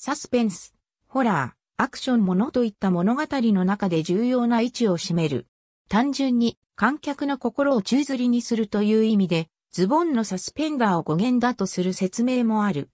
サスペンス、ホラー、アクションものといった物語の中で重要な位置を占める。単純に観客の心を宙吊りにするという意味で、ズボンのサスペンダーを語源だとする説明もある。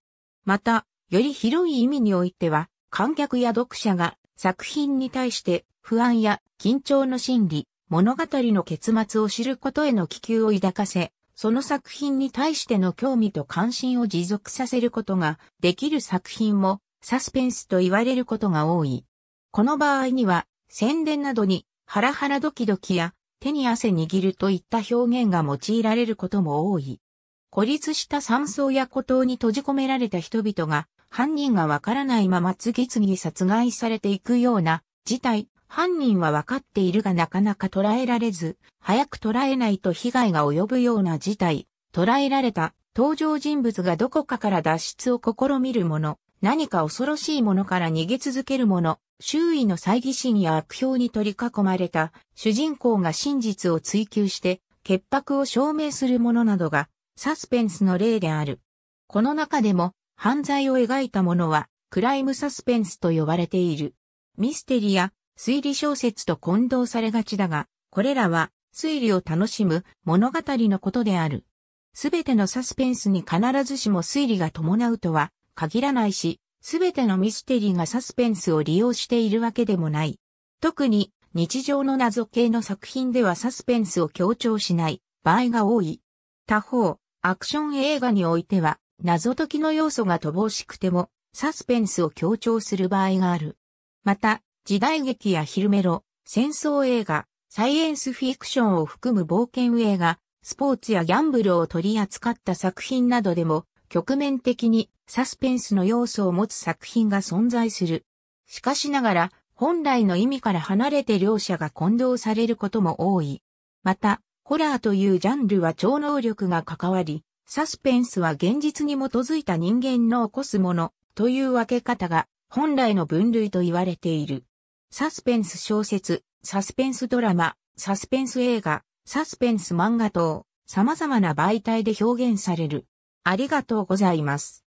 また、より広い意味においては、観客や読者が作品に対して不安や緊張の心理、物語の結末を知ることへの気球を抱かせ、その作品に対しての興味と関心を持続させることができる作品もサスペンスと言われることが多い。この場合には、宣伝などに、ハラハラドキドキや、手に汗握るといった表現が用いられることも多い。孤立した山荘や孤島に閉じ込められた人々が、犯人がわからないまま次々殺害されていくような事態、犯人はわかっているがなかなか捉えられず、早く捉えないと被害が及ぶような事態、捉えられた登場人物がどこかから脱出を試みるもの、何か恐ろしいものから逃げ続けるもの、周囲の猜疑心や悪評に取り囲まれた主人公が真実を追求して潔白を証明するものなどがサスペンスの例である。この中でも犯罪を描いたものはクライムサスペンスと呼ばれている。ミステリや推理小説と混同されがちだが、これらは推理を楽しむ物語のことである。すべてのサスペンスに必ずしも推理が伴うとは限らないし、すべてのミステリーがサスペンスを利用しているわけでもない。特に日常の謎系の作品ではサスペンスを強調しない場合が多い。他方、アクション映画においては謎解きの要素が乏しくてもサスペンスを強調する場合がある。また、時代劇や昼メロ、戦争映画、サイエンスフィクションを含む冒険映画、スポーツやギャンブルを取り扱った作品などでも局面的にサスペンスの要素を持つ作品が存在する。しかしながら、本来の意味から離れて両者が混同されることも多い。また、ホラーというジャンルは超能力が関わり、サスペンスは現実に基づいた人間の起こすものという分け方が本来の分類と言われている。サスペンス小説、サスペンスドラマ、サスペンス映画、サスペンス漫画等、様々な媒体で表現される。ありがとうございます。